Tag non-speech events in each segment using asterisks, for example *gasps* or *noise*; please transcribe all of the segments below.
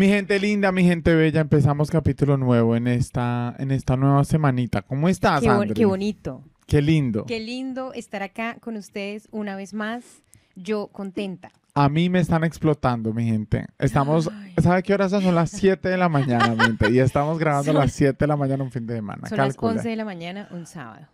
Mi gente linda, mi gente bella, empezamos capítulo nuevo en esta, en esta nueva semanita. ¿Cómo estás, qué, qué bonito. Qué lindo. Qué lindo estar acá con ustedes una vez más. Yo contenta. A mí me están explotando, mi gente. Estamos, ¿sabe qué horas son? las 7 de la mañana, mi gente. Y estamos grabando a las 7 de la mañana un fin de semana. Son las 11 de la mañana un sábado.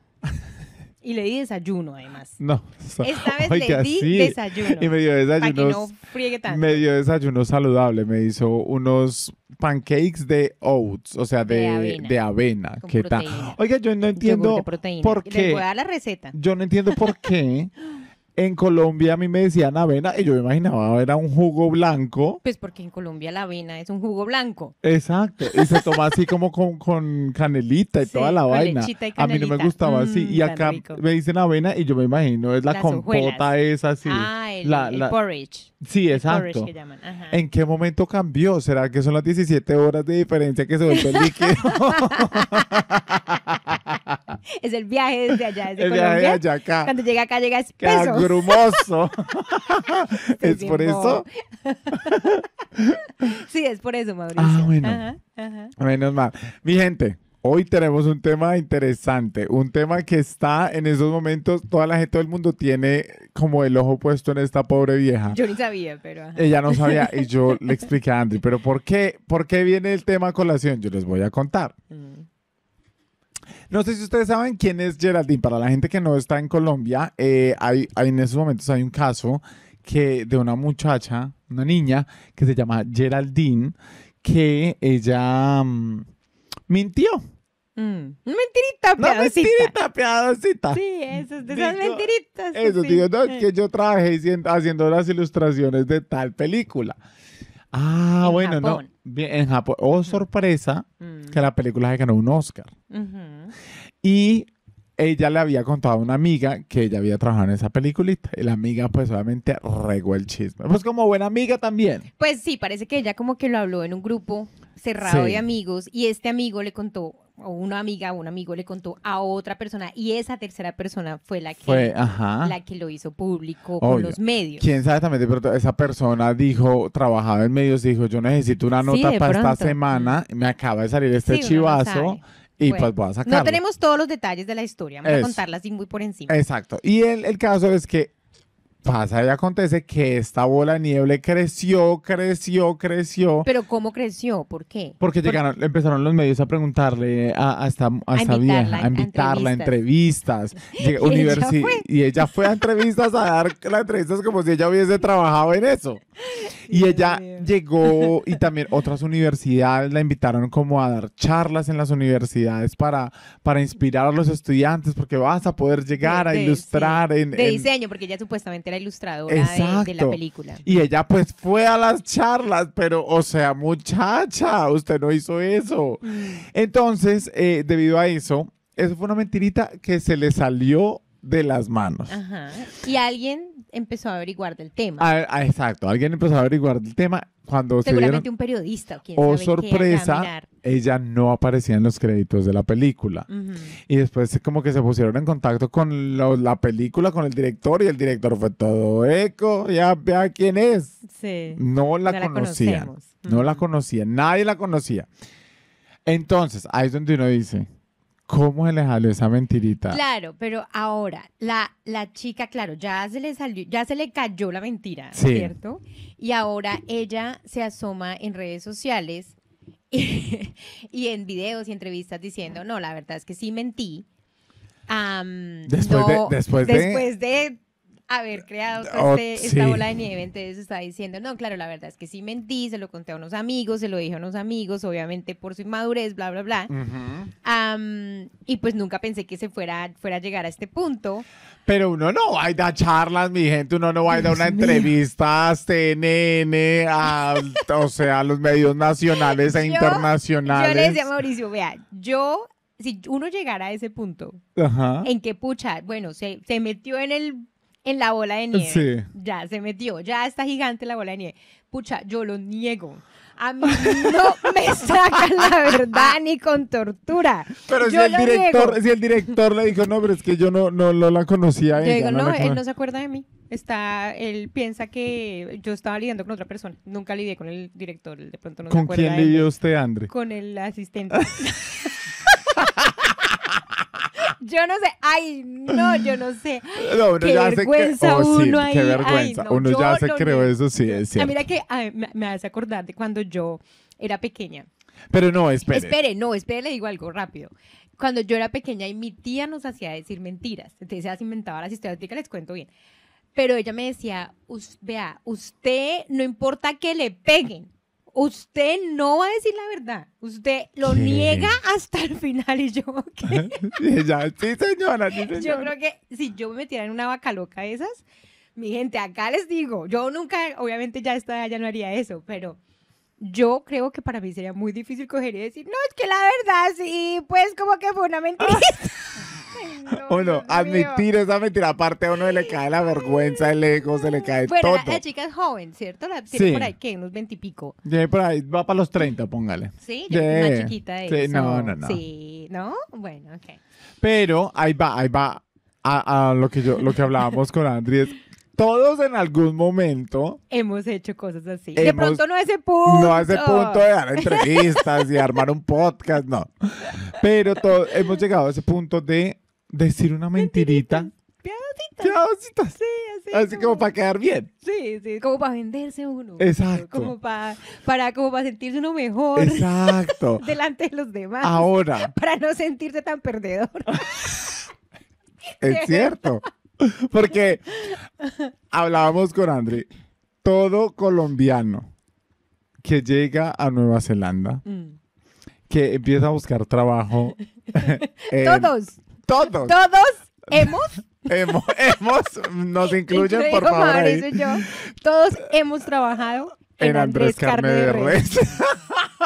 Y le di desayuno, además. No. Esta vez le di desayuno. Y me dio desayuno. no friegue tanto. Me dio desayuno saludable. Me hizo unos pancakes de oats, o sea, de, de avena. ¿Qué tal? Oiga, yo no entiendo por qué. Le voy a dar la receta. Yo no entiendo por qué. *laughs* En Colombia a mí me decían avena y yo me imaginaba era un jugo blanco. Pues porque en Colombia la avena es un jugo blanco. Exacto. Y se toma así *laughs* como con, canelita y toda la vaina. A mí no me gustaba así. Mm, y acá me dicen avena y yo me imagino es la compota esa así. Ah, el, porridge. Sí, exacto. ¿En qué momento cambió? ¿Será que son las 17 horas de diferencia que se vuelve el líquido? *laughs* *laughs* *laughs* Es el viaje desde allá, desde el Colombia. viaje allá acá. Cuando llega acá, llega espeso. grumoso. *laughs* *laughs* es por pues eso. sí, es por eso, Mauricio. Ah, bueno. Menos mal. Mi gente, Hoy tenemos un tema interesante, un tema que está en esos momentos, toda la gente, del mundo tiene como el ojo puesto en esta pobre vieja. Yo ni sabía, pero... Ella no sabía y yo le expliqué a Andri, pero ¿por qué, ¿por qué viene el tema colación? Yo les voy a contar. No sé si ustedes saben quién es Geraldine. Para la gente que no está en Colombia, eh, hay, en esos momentos hay un caso que, de una muchacha, una niña, que se llama Geraldine, que ella mm, mintió. Mm, mentirita, piadosita. mentirita, piadosita. Sí, eso, de esas mentiritas. Eso, digo, que yo trabajé haciendo las ilustraciones de tal película. Ah, bueno, no. Bien, en Japón. Oh, sorpresa, mm. que la película se ganó un Oscar. Y ella le había contado a una amiga que ella había trabajado en esa peliculita. Y la amiga, pues, obviamente regó el chisme. Pues, como buena amiga también. Pues sí, parece que ella como que lo habló en un grupo cerrado de amigos y este amigo le contó o una amiga un amigo le contó a otra persona y esa tercera persona fue la que, la que lo hizo público con los medios. Quién sabe también, esa persona dijo, trabajaba en medios, dijo, yo necesito una nota para esta semana, me acaba de salir este chivazo. Y pues voy a No tenemos todos los detalles de la historia, vamos a contarla así muy por encima. Exacto. Y el, caso es que pasa y acontece que esta bola de nieve creció, creció, creció. Pero ¿cómo creció? ¿Por qué? Porque llegaron, empezaron los medios a preguntarle a, a esta, vieja, a invitarla a entrevistas. *laughs* ¿Y, y, ella fue a entrevistas a dar las entrevistas como si ella hubiese trabajado en eso. *laughs* Y ella llegó y *laughs* también otras universidades la invitaron como a dar charlas en las universidades para, para inspirar a los estudiantes porque vas a poder llegar a ilustrar en, de diseño porque ella supuestamente era ilustradora de, la película. Y ella pues fue a las charlas, pero o sea muchacha, usted no hizo eso. Mm. Entonces, eh, debido a eso, eso fue una mentirita que se le salió de las manos. Ajá. Y alguien empezó a averiguar del tema. Ah, ah, exacto, alguien empezó a averiguar del tema cuando Seguramente un periodista o oh, sorpresa, ella no aparecía en los créditos de la película. Y después como que se pusieron en contacto con la película, con el director, y el director fue todo eco, ya vea quién es. Sí. No la conocía. conocían. No la conocían, nadie la conocía. Entonces, ahí es donde uno dice, ¿Cómo se le salió esa mentirita? Claro, pero ahora, la, la chica, claro, ya se le salió, ya se le cayó la mentira, ¿cierto? Y ahora ella se asoma en redes sociales *laughs* y, en videos y entrevistas diciendo, no, la verdad es que sí mentí. después, de, después, de haber creado pues, oh, este, esta bola de nieve. Entonces está diciendo, no, claro, la verdad es que sí mentí, se lo conté a unos amigos, se lo dije a unos amigos, obviamente por su inmadurez, bla, bla, bla. y pues nunca pensé que se fuera, fuera a llegar a este punto. Pero uno no va a ir a charlas, mi gente, uno no va a ir a una entrevista a CNN, a, o sea, a los medios nacionales e internacionales. Yo le decía a Mauricio, vea, yo si uno llegara a ese punto, en que pucha, bueno, se, metió en el en la bola de nieve. Ya se metió, ya está gigante la bola de nieve. Pucha, yo lo niego. A mí no me *laughs* sacan la verdad ni con tortura. Pero si el, director, si el director le dijo, no, pero es que yo no, no, la conocía. Yo digo, no, él no se acuerda de mí. Está, él piensa que yo estaba lidiando con otra persona. Nunca lidié con el director, de pronto no se acuerda quién lidió usted, Andre? Con el asistente. *laughs* yo no sé, ay, no, yo no sé. *laughs* No, qué ya vergüenza oh, uno ahí. Qué uno ya se creó eso, sí, es cierto. mira que me, hace acordar de cuando yo era pequeña. Pero no, espere. Espere, no, espere, le digo algo rápido. Cuando yo era pequeña y mi tía nos hacía decir mentiras, entonces inventaba las historias, que les cuento bien. Pero ella me decía, vea, usted no importa que le peguen, usted no va a decir la verdad. Usted lo niega hasta el final. Y yo, ¿qué? *laughs* *laughs* sí, señora, Yo creo que si yo me tirara en una vaca loca de esas, mi gente, acá les digo, yo nunca, obviamente ya esta ya no haría eso, pero yo creo que para mí sería muy difícil coger y decir, no, es que la verdad sí, pues como que fue una *laughs* mentira. No, admitir esa mentira, aparte a uno le cae la vergüenza, el ego, se le cae bueno, todo. Bueno, la, chica es joven, ¿cierto? La tiene por ahí, ¿qué? Unos veintipico. Yeah, por ahí, va para los treinta, póngale. Sí, yo una chiquita de sí, eso. No, no, no. Sí, ¿no? Bueno, ok. Pero ahí va, ahí va a, lo que yo, lo que hablábamos con Andrés. todos en algún momento hemos hecho cosas así. de pronto no a ese punto. No a ese punto de dar entrevistas y armar un podcast, no. Pero todos hemos llegado a ese punto de decir una mentirita. Piadositas. Sí, así. Así como, para quedar bien. Sí, sí, como para venderse uno. Exacto. Como para, para, sentirse uno mejor. Exacto. *laughs* delante de los demás. Ahora. Para no sentirse tan perdedor. *laughs* es cierto. Porque hablábamos con André, todo colombiano que llega a Nueva Zelanda, mm. que empieza a buscar trabajo. *laughs* todos. Todos. Todos hemos. hemos, nos incluyen, por favor. todos hemos trabajado en, Andrés, Carne, de Res.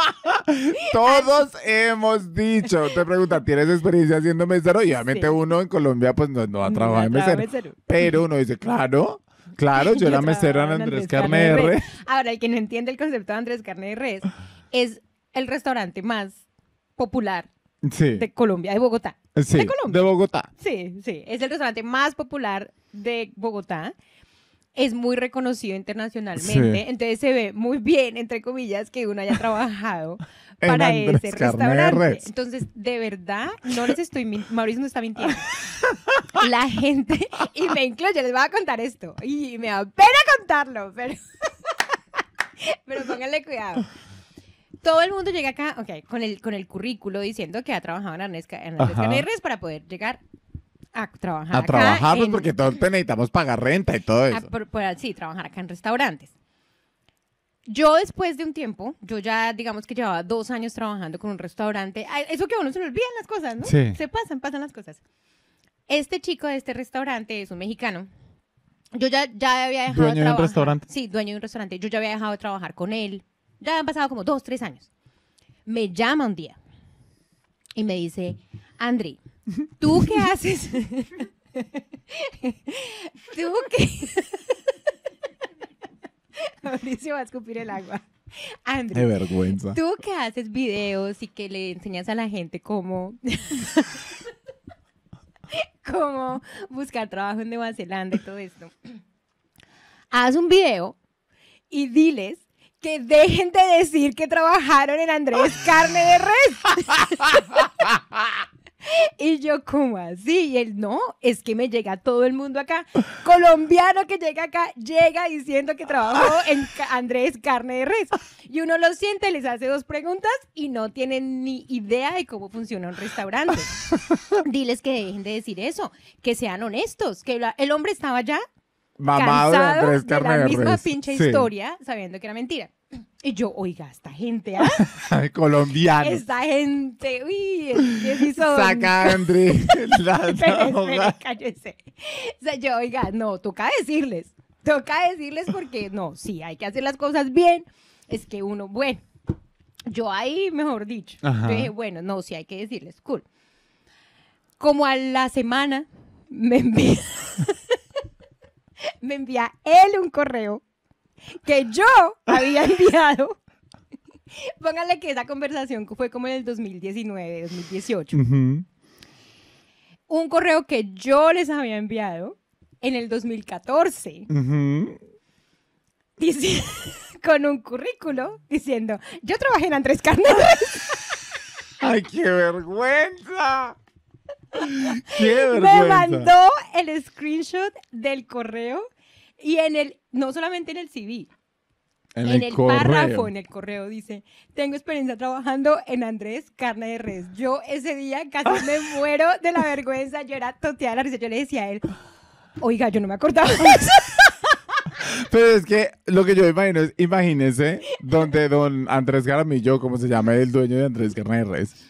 *laughs* Todos hemos dicho, te pregunta, ¿tienes experiencia haciendo mesero? Y obviamente uno en Colombia pues no, no ha trabajado en mesero. Pero uno dice, claro, claro, yo, era mesero en Andrés, Carne, de Res. Ahora, el que no entiende el concepto de Andrés Carne de Res es el restaurante más popular de Colombia, de Bogotá sí, de Bogotá. Sí, sí. Es el restaurante más popular de Bogotá. Es muy reconocido internacionalmente, entonces se ve muy bien, entre comillas, que uno haya trabajado *laughs* para ese restaurante. Entonces, de verdad, no les estoy Mauricio no está mintiendo. *laughs* La gente, y me incluyo les voy a contar esto, y me da pena contarlo, pero, *laughs* pero pónganle cuidado todo el mundo llega acá, ok, con el, con el currículo diciendo que ha trabajado en Arnesca, en para poder llegar a trabajar. A trabajar, pues, porque todos necesitamos pagar renta y todo ah, eso. sí, trabajar acá en restaurantes. Yo después de un tiempo, yo ya digamos que llevaba dos años trabajando con un restaurante. Eso que uno se le olvidan las cosas, ¿no? Sí. Se pasan, pasan las cosas. Este chico de este restaurante es un mexicano. Yo ya, ya había dejado dueño de un restaurante. Sí, dueño de un restaurante. Yo ya había dejado de trabajar con él. Ya han pasado como dos, tres años. Me llama un día y me dice, Andri, ¿tú *laughs* qué haces? *laughs* ¿Tú qué? *laughs* Mauricio va a escupir el agua. Andri, qué vergüenza. ¿tú qué haces videos y que le enseñas a la gente cómo... cómo buscar trabajo en Nueva Zelanda y todo esto. Haz un video y diles que dejen de decir que trabajaron en Andrés Carne de Res. *laughs* y yo, ¿cómo así? Y él, no, es que me llega todo el mundo acá. Colombiano que llega acá, llega diciendo que trabajó en Andrés Carne de Res. Y uno lo siente, les hace dos preguntas y no tienen ni idea de cómo funciona un restaurante. *laughs* Diles que dejen de decir eso, que sean honestos, que el hombre estaba allá mamado cansado de Andrés Carne de la misma pinche historia, sabiendo que era mentira. Y yo, oiga, esta gente, ¿ah? *laughs* Colombianos. Esta gente, uy, es Saca a Andrés. *laughs* cállese. O sea, yo, oiga, no, toca decirles. Toca decirles porque, no, sí, hay que hacer las cosas bien. Es que uno, bueno, yo ahí, mejor dicho, dije, bueno, no, sí hay que decirles, cool. Como a la semana me envía... *laughs* me envía él un correo que yo había enviado. Póngale que esa conversación fue como en el 2019, 2018. Un correo que yo les había enviado en el 2014. *laughs* con un currículo diciendo, yo trabajé en Andrés carne *laughs* ¡Ay, qué vergüenza! *laughs* Me mandó el screenshot del correo y en el, no solamente en el CV, en, el, párrafo, en el correo, dice, tengo experiencia trabajando en Andrés Carne de Res. Yo ese día casi me *laughs* muero de la vergüenza, yo era toteada la risa, yo le decía a él, oiga, yo no me acordaba *laughs* Pero es que lo que yo imagino es, Imagínense donde don Andrés Garamillo, como se llama el dueño de Andrés Carne de Res,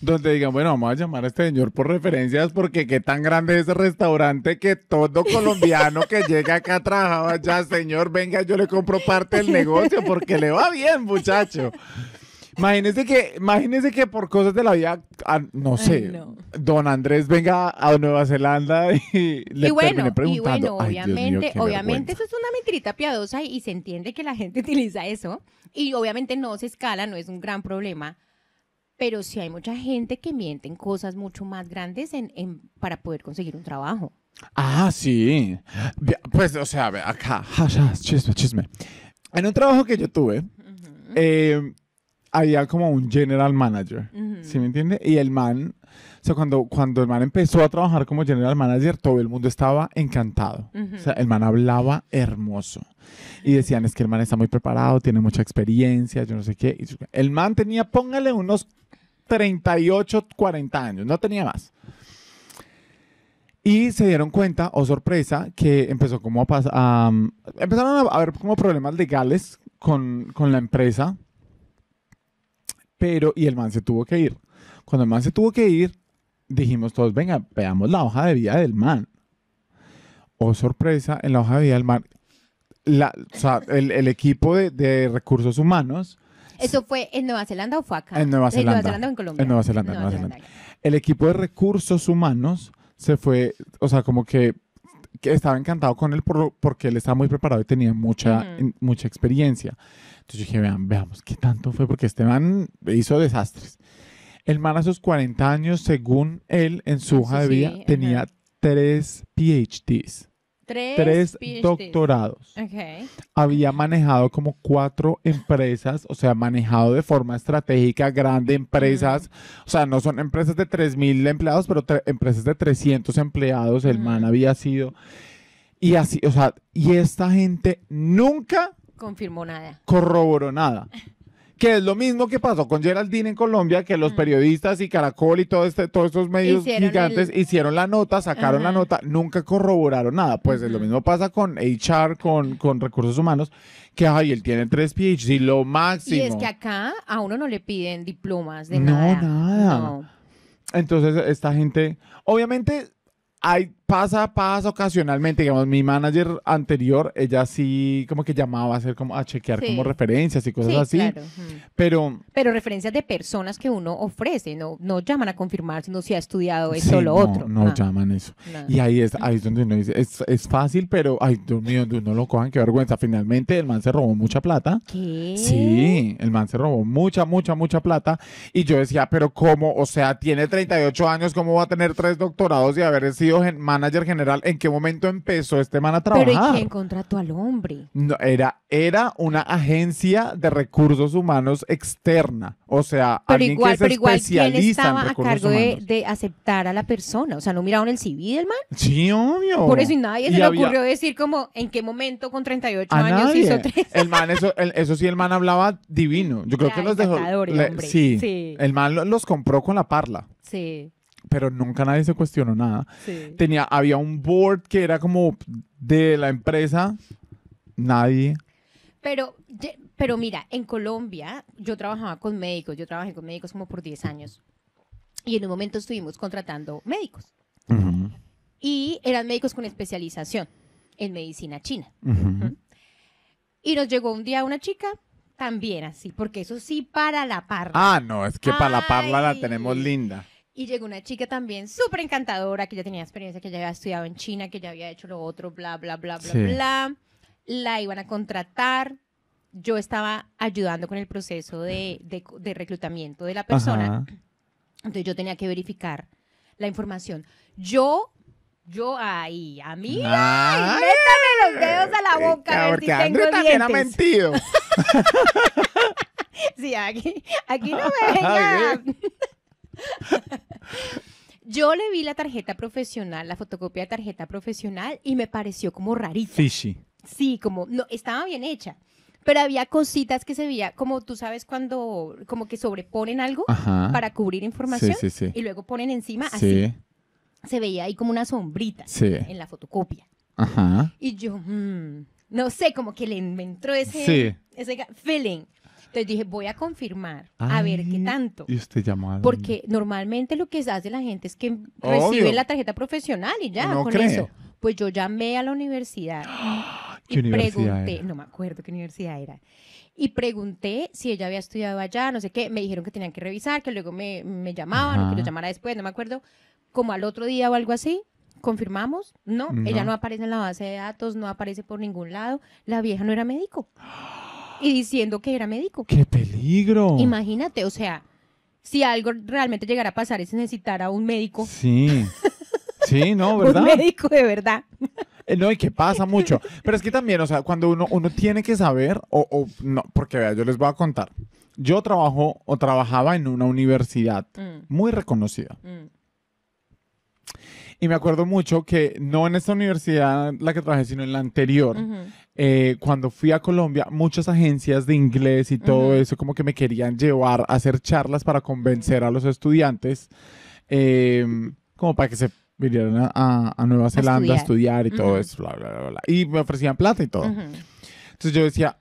donde digan, bueno, vamos a llamar a este señor por referencias porque qué tan grande es el restaurante que todo colombiano que llega acá trabaja ya, señor, venga, yo le compro parte del negocio porque le va bien, muchacho. Imagínese que, imagínese que por cosas de la vida, ah, no sé, don Andrés venga a Nueva Zelanda y *laughs* le y preguntando. Y bueno, obviamente, obviamente eso es una mentirita piadosa y se entiende que la gente *laughs* utiliza eso. Y obviamente no se escala, no es un gran problema pero sí hay mucha gente que miente en cosas mucho más grandes para poder conseguir un trabajo. Ah, sí. Pues, o sea, acá, chisme, chisme. En un trabajo que yo tuve, eh, había como un general manager, si ¿sí me entiende? Y el man, o sea, cuando, cuando el man empezó a trabajar como general manager, todo el mundo estaba encantado. O sea, el man hablaba hermoso. Y decían, es que el man está muy preparado, tiene mucha experiencia, yo no sé qué. el man tenía, póngale unos 38, 40 años, no tenía más. Y se dieron cuenta, o oh sorpresa, que empezó como a pasar, mm, empezaron a haber como problemas legales con, con la empresa, pero, y el man se tuvo que ir. Cuando el man se tuvo que ir, dijimos todos, venga, veamos la hoja de vida del man. Oh sorpresa, en la hoja de vida del man, el, equipo de recursos humanos ¿Eso fue en Nueva Zelanda o fue acá? En Nueva Zelanda. ¿En Nueva Zelanda o en Colombia? En Nueva Zelanda. Zelanda. El equipo de recursos humanos se fue, o sea, como que, estaba encantado con él por, porque él estaba muy preparado y tenía mucha, mucha experiencia. Entonces yo dije, vean, veamos qué tanto fue, porque este man hizo desastres. El man a sus 40 años, según él, en su hoja de vida, tenía tres PhDs. Tres, doctorados. Había manejado como cuatro empresas, o sea, manejado de forma estratégica, grandes empresas, mm. o sea, no son empresas de 3.000 empleados, pero empresas de 300 empleados, el man mm. había sido. Y así, o sea, y esta gente nunca... Confirmó nada. Corroboró nada. *laughs* que es lo mismo que pasó con Geraldine en Colombia, que los mm. periodistas y Caracol y este, todos estos medios gigantes hicieron la nota, sacaron la nota, nunca corroboraron nada. Pues es lo mismo pasa con HR, con, con recursos humanos, que ay, él tiene tres y lo máximo. Y es que acá a uno no le piden diplomas de nada. No, nada. Entonces, esta gente, obviamente, hay pasa, pasa ocasionalmente. Digamos, mi manager anterior, ella sí como que llamaba a hacer como a chequear como referencias y cosas así. Pero. Pero referencias de personas que uno ofrece, no, no llaman a confirmar, no se ha estudiado esto o lo otro. No ah. llaman eso. Y ahí es, ahí es donde uno dice, es, fácil, pero ay, Dios mío, no lo cojan, qué vergüenza. Finalmente el man se robó mucha plata. Sí, el man se robó mucha, mucha, mucha plata. Y yo decía, pero ¿cómo? O sea, tiene 38 años, ¿cómo va a tener tres doctorados y haber sido más manager general, ¿en qué momento empezó este man a trabajar? Pero ¿y quién contrató al hombre? No, era, era una agencia de recursos humanos externa. O sea, pero alguien igual, que pero igual, ¿quién estaba a cargo de, aceptar a la persona? O sea, ¿no miraron el CV del man? Sí, obvio. Por eso y nadie se le ocurrió decir como, ¿en qué momento con 38 años hizo tres? El man, eso, eso sí, el man hablaba divino. Yo creo que los dejó... sí, el man los compró con la parla. Sí pero nunca nadie se cuestionó nada. Tenía, había un board que era como de la empresa, nadie. Pero, pero mira, en Colombia yo trabajaba con médicos, yo trabajé con médicos como por 10 años y en un momento estuvimos contratando médicos. Y eran médicos con especialización en medicina china. Y nos llegó un día una chica también así, porque eso sí para la parla. Ah, no, es que para la parla la tenemos linda. Y llegó una chica también súper encantadora, que ya tenía experiencia, que ya había estudiado en China, que ya había hecho lo otro, bla, bla, bla, bla, bla. La iban a contratar. Yo estaba ayudando con el proceso de, de, reclutamiento de la persona. Entonces yo tenía que verificar la información. Yo, yo ahí, a mí, métame los dedos a la eh, boca. A ver si tengo también ha mentido. *laughs* sí, aquí, aquí no me *laughs* Yo le vi la tarjeta profesional, la fotocopia de tarjeta profesional y me pareció como rarita. Fishy. Sí, como no estaba bien hecha, pero había cositas que se veía como tú sabes cuando como que sobreponen algo para cubrir información y luego ponen encima así. Se veía ahí como una sombrita en la fotocopia. Ajá. Y yo mm", no sé, como que le entró ese ese feeling. Entonces dije, voy a confirmar, a ah, ver qué tanto. Y usted llamó Porque normalmente lo que hace la gente es que recibe la tarjeta profesional y ya, con eso. Pues yo llamé a la universidad. *gasps* y pregunté, no me acuerdo qué universidad era. Y pregunté si ella había estudiado allá, no sé qué. Me dijeron que tenían que revisar, que luego me, llamaban que lo llamara después, no me acuerdo. Como al otro día o algo así, confirmamos, no, no, ella no aparece en la base de datos, no aparece por ningún lado, la vieja no era médico. *gasps* y diciendo que era médico. ¡Qué peligro! Imagínate, o sea, si algo realmente llegara a pasar es necesitar a un médico. Sí. Sí, no, *laughs* ¿verdad? un médico de verdad. Eh, no, y que pasa mucho. Pero es que también, o sea, cuando uno, uno tiene que saber, o, o no, porque vea, yo les voy a contar. Yo trabajo o trabajaba en una universidad mm. muy reconocida. Mm. Y me acuerdo mucho que no en esta universidad la que trabajé, sino en la anterior, eh, cuando fui a Colombia, muchas agencias de inglés y todo eso como que me querían llevar a hacer charlas para convencer a los estudiantes, em, como para que se vinieran a, a, Nueva Zelanda a estudiar, y todo eso, bla, bla, bla, Y me ofrecían plata y todo. Entonces yo decía,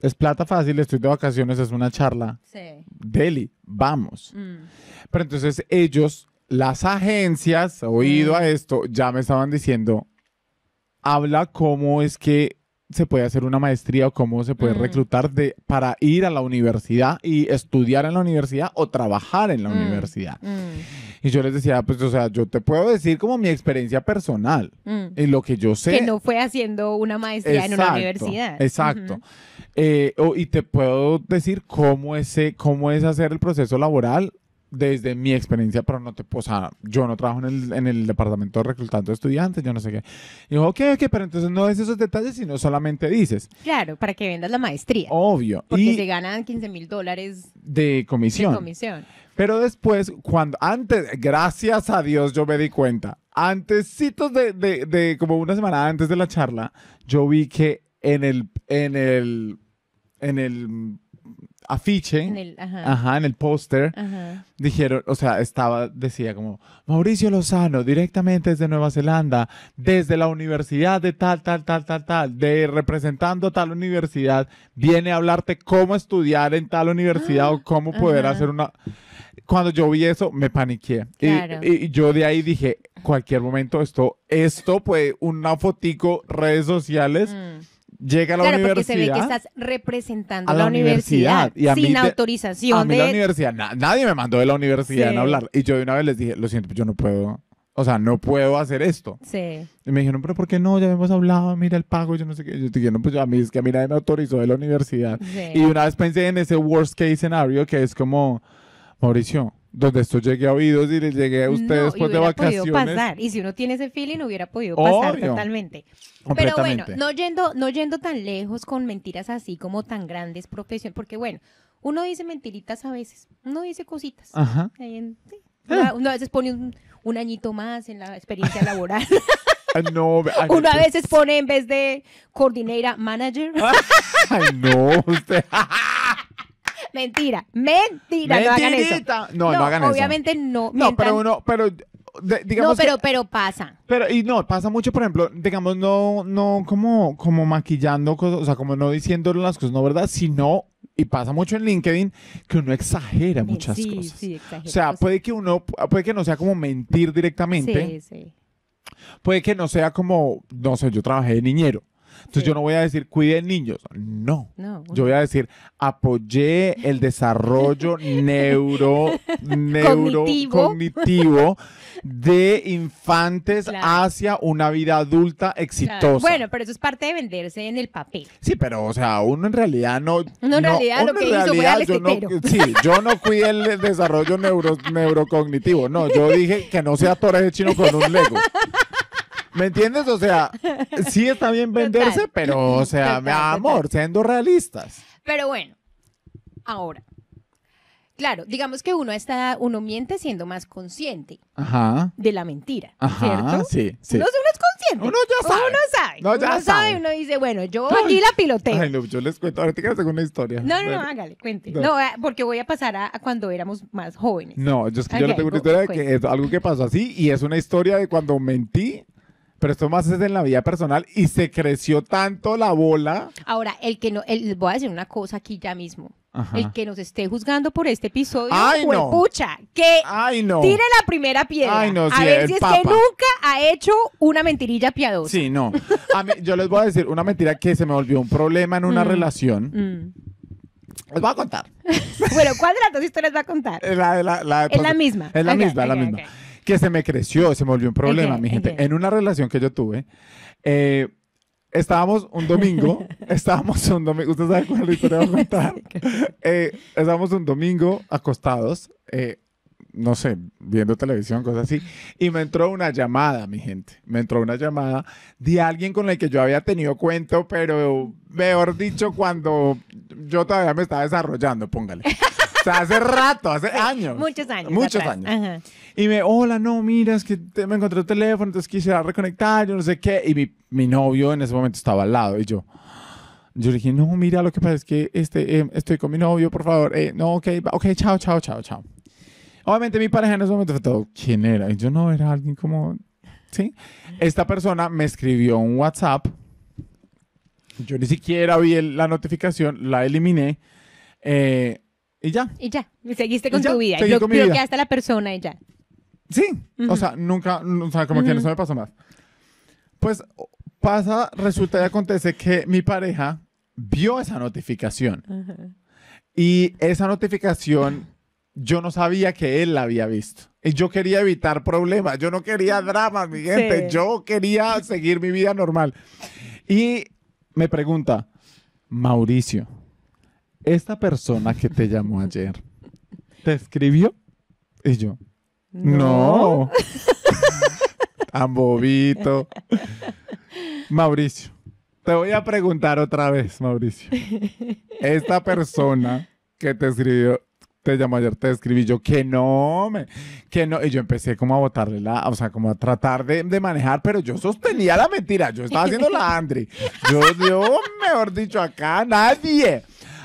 es plata fácil, estoy de vacaciones, es una charla. Sí. Deli, vamos. Mm. Pero entonces ellos, las agencias, oído mm. a esto, ya me estaban diciendo, habla cómo es que se puede hacer una maestría o cómo se puede mm. reclutar de, para ir a la universidad y estudiar en la universidad o trabajar en la mm. universidad. Mm. Y yo les decía, pues, o sea, yo te puedo decir como mi experiencia personal, y lo que yo sé. Que no fue haciendo una maestría en una universidad. Exacto. Eh, y te puedo decir cómo, ese, eh, cómo es hacer el proceso laboral desde mi experiencia, pero no te, o sea, yo no trabajo en el, en el departamento de reclutando estudiantes, yo no sé qué. Y dijo, ok, ok, pero entonces no es esos detalles, sino solamente dices. Claro, para que vendas la maestría. Obvio. Porque y se ganan 15 mil dólares de comisión. De comisión. Pero después, cuando antes, gracias a Dios, yo me di cuenta, antesitos de, de, de como una semana antes de la charla, yo vi que en el, en el, en el afiche, ajá. en el póster, dijeron, o sea, estaba, decía como, Mauricio Lozano, directamente desde Nueva Zelanda, desde la universidad de tal, tal, tal, tal, tal, de representando tal universidad, viene a hablarte cómo estudiar en tal universidad o cómo *gasps* poder hacer una... Cuando yo vi eso, me paniqué. Y, yo de ahí dije, cualquier momento esto, esto, pues, una fotico, redes sociales. Mm llega a la universidad. Claro, porque se ve que estás representando a la, universidad, Y a sin mí, autorización. A mí la universidad, nadie me mandó de la universidad a hablar. Y yo de una vez les dije, lo siento, yo no puedo. O sea, no puedo hacer esto. Sí. Y me dijeron, pero ¿por qué no? Ya hemos hablado, mira el pago, yo no sé qué. Yo dije, no, pues a mí es que a mí nadie me autorizó de la universidad. Y una vez pensé en ese worst case scenario que es como, Mauricio, donde esto llegue a oídos y les llegué a ustedes después de vacaciones. Podido pasar. Y si uno tiene ese feeling, hubiera podido pasar totalmente. Pero bueno, no yendo, no yendo tan lejos con mentiras así como tan grandes profesiones, porque bueno, uno dice mentiritas a veces, uno dice cositas. Ajá. Eh. uno a veces pone un, añito más en la experiencia *laughs* laboral. Ah, no, Uno a veces pone en vez de coordinera manager. *laughs* Ay, no, usted. *laughs* Mentira, mentira. No hagan No, no, hagan eso. Obviamente no. No, pero uno, pero digamos No, pero, pasa. Pero, y no, pasa mucho, por ejemplo, digamos, no, no como, como maquillando cosas, o sea, como no diciendo las cosas no verdad, sino, y pasa mucho en LinkedIn, que uno exagera muchas cosas. Sí, sí, exagera. O sea, puede que uno, puede que no sea como mentir directamente, Sí, sí. puede que no sea como, no sé, yo trabajé de niñero. Entonces yo no voy a decir cuide niños, no. Yo voy a decir apoyé el desarrollo *laughs* neurocognitivo de infantes hacia una vida adulta exitosa. Bueno, pero eso es parte de venderse en el papel. Sí, pero o sea, uno en realidad no. en realidad lo que yo no, Sí, yo no cuide el desarrollo neuro, *laughs* neurocognitivo. No, yo dije que no sea torre de chino con un Lego. ¿Me entiendes? O sea, sí está bien venderse, pero, o sea, amor, siendo realistas. Pero bueno, ahora. Claro, digamos que uno está, uno miente siendo más consciente de la mentira, Ajá, ¿cierto? sí, sí. Uno, uno es consciente. Uno ya sabe. Uno sabe. No, ya uno sabe. uno dice, bueno, yo aquí la piloteo. Ay, no, yo les cuento, ahorita les tengo una historia. No, no, no, hágale, cuente. No. porque voy a pasar a, cuando éramos más jóvenes. No, yo, es que yo le tengo una historia de que es algo que pasó así y es una historia de cuando mentí pero esto más es en la vida personal y se creció tanto la bola. Ahora, el que no, el, les voy a decir una cosa aquí ya mismo. El que nos esté juzgando por este episodio, Ay, pucha, que tire la primera piedra. Ay, no, a ver es que nunca ha hecho una mentirilla piadosa. Sí, no. yo les voy a decir una mentira que se me volvió un problema en una mm, relación. Mm. Les voy a contar. *laughs* bueno, ¿cuál de las dos historias va a contar? La, es la misma. Es la misma, es la misma que se me creció, se me volvió un problema, mi gente. En una relación que yo tuve, eh, estábamos un domingo, *laughs* estábamos un domingo, usted sabe cuál historia va a contar. *laughs* Eh, estábamos un domingo acostados, eh, no sé, viendo televisión, cosas así, y me entró una llamada, mi gente, me entró una llamada de alguien con el que yo había tenido cuento, pero mejor dicho, cuando yo todavía me estaba desarrollando, póngale hace rato, hace años. Muchos años. Muchos años. Y me, hola, no, mira, es que me encontré el teléfono, entonces quisiera reconectar, yo no sé qué. Y mi, mi novio en ese momento estaba al lado y yo. Yo le dije, no, mira, lo que pasa es que este, em, estoy con mi novio, por favor. Eh, no, ok, ok, chao, chao, chao, chao. Obviamente mi pareja en ese momento todo, ¿quién era? yo no, era alguien como, ¿sí? Esta persona me escribió un WhatsApp. Yo ni siquiera vi la notificación, la eliminé. Eh, y ya. Y ya. Y seguiste con tu vida. Seguí creo la persona y ya. Sí. O sea, nunca, o sea, como que no me pasó más. Pues pasa, resulta y acontece que mi pareja vio esa notificación. Y esa notificación, yo no sabía que él la había visto. Y yo quería evitar problemas. Yo no quería dramas, mi gente. Yo quería seguir mi vida normal. Y me pregunta, Mauricio, esta persona que te llamó ayer, ¿te escribió? Y yo, no. *laughs* Tan bobito. Mauricio, te voy a preguntar otra vez, Mauricio. Esta persona que te escribió, te llamó ayer, te escribí yo, que no, que no. Y yo empecé como a botarle la, o sea, como a tratar de, manejar, pero yo sostenía la mentira. Yo estaba haciendo la Andri. Yo, yo, mejor dicho, acá nadie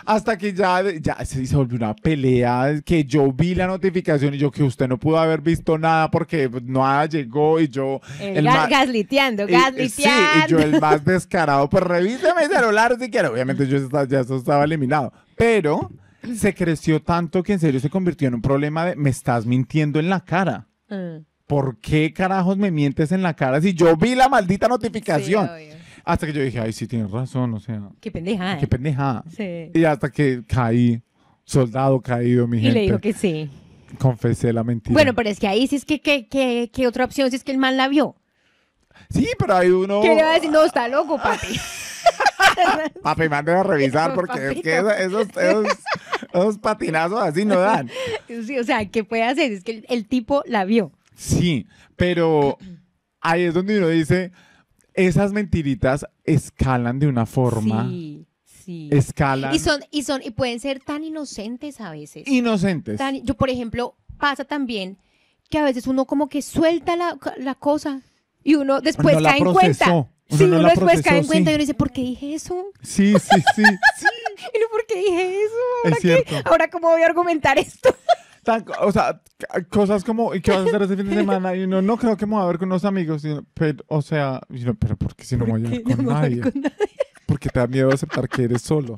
hasta que ya, ya se, hizo una pelea, que yo vi la notificación y yo que usted no pudo haber visto nada porque nada llegó y yo... El, más, gasliteando, Sí, y yo el más descarado, pues revíseme el celular si quiere. Obviamente yo ya, eso estaba eliminado, pero se creció tanto que en serio se convirtió en un problema de me estás mintiendo en la cara. Mm. ¿Por qué carajos me mientes en la cara si yo vi la maldita notificación? Hasta que yo dije, ay, sí, tienes razón, o sea. Qué pendeja. ¿eh? Qué pendeja. Sí. Y hasta que caí, soldado caído, mi gente. Y le dijo que sí. Confesé la mentira. Bueno, pero es que ahí sí es que, ¿Qué que, otra opción, si es que el mal la vio. Sí, pero hay uno. ¿Qué le va a decir? No, está loco, papi. *laughs* papi, mándeme a revisar porque esos, patinazos así no dan. Sí, o sea, ¿qué puede hacer? Es que el tipo la vio. Sí, pero ahí es donde uno dice, esas mentiritas escalan de una forma. Sí. Sí. Escalan. Y son, y son, y pueden ser tan inocentes a veces. Inocentes. yo, por ejemplo, pasa también que a veces uno como que suelta la, la cosa y uno después cae en cuenta. Uno sí, después cae en cuenta y uno dice, ¿por qué dije eso? Sí, sí, sí. *laughs* Y ¿por qué dije eso? ¿Ahora, ¿Ahora cómo voy a argumentar esto? *laughs* o sea, cosas como, ¿y qué vas a hacer este fin de *laughs* semana? Y uno, no creo que me voy a ver con unos amigos. pero, o sea, pero ¿por qué si no voy a ver con, nadie? Porque te da miedo aceptar que eres solo.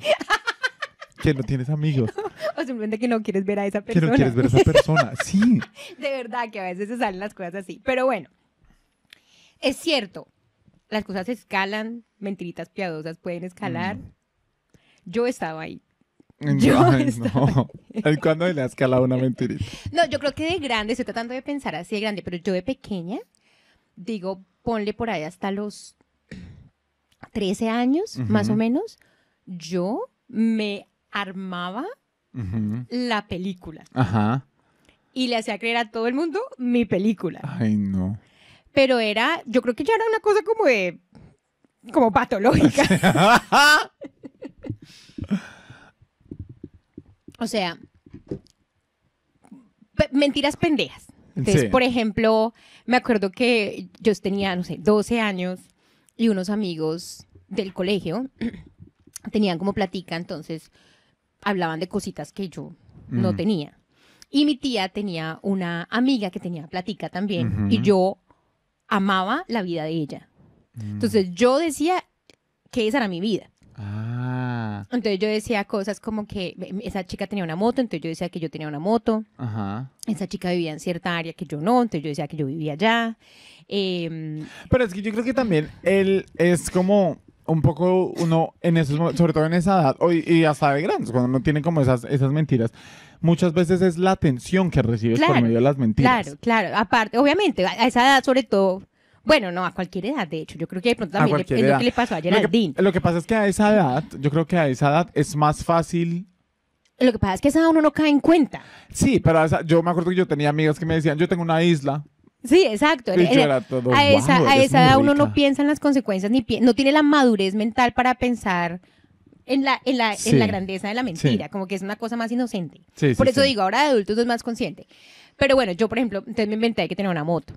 que no tienes amigos. *laughs* O simplemente que no quieres ver a esa persona. Que no quieres ver a esa persona, *laughs* sí. De verdad que a veces se salen las cosas así. Pero bueno, es cierto, las cosas escalan, mentiritas piadosas pueden escalar. Mm. Yo estaba ahí. *laughs* Ay, no. ¿Cuándo le has calado una mentirita? No, yo creo que de grande, estoy tratando de pensar así de grande, pero yo de pequeña, digo, ponle por ahí hasta los 13 años, más o menos, yo me armaba la película. Ajá. Y le hacía creer a todo el mundo mi película. Ay, no. Pero era, yo creo que ya era una cosa como de, como patológica. *laughs* O sea, mentiras pendejas. Entonces, por ejemplo, me acuerdo que yo tenía, no sé, 12 años y unos amigos del colegio *clears throat* tenían como platica, entonces hablaban de cositas que yo no mm. tenía. Y mi tía tenía una amiga que tenía platica también y yo amaba la vida de ella. Mm. Entonces yo decía que esa era mi vida. Ah. Entonces yo decía cosas como que esa chica tenía una moto, entonces yo decía que yo tenía una moto. Ajá. Esa chica vivía en cierta área que yo no, entonces yo decía que yo vivía allá. Em, Pero es que yo creo que también él es como un poco uno en esos sobre todo en esa edad y hasta de grandes cuando uno tiene como esas esas mentiras muchas veces es la atención que recibes por medio de las mentiras claro claro aparte obviamente a esa edad sobre todo bueno, no, a cualquier edad, de hecho. Yo creo que de pronto también lo que le pasó a Lo que, pasa es que a esa edad, yo creo que a esa edad es más fácil lo que pasa es que a esa edad uno no cae en cuenta. Sí, pero esa, yo me acuerdo que yo tenía amigas que me decían, yo tengo una isla. Sí, exacto. Y yo era todo, a esa, edad uno no piensa en las consecuencias, ni no tiene la madurez mental para pensar en la, en la, grandeza de la mentira, como que es una cosa más inocente. por eso digo, ahora de adultos es más consciente. Pero bueno, yo por ejemplo, entonces me inventé que tenía una moto.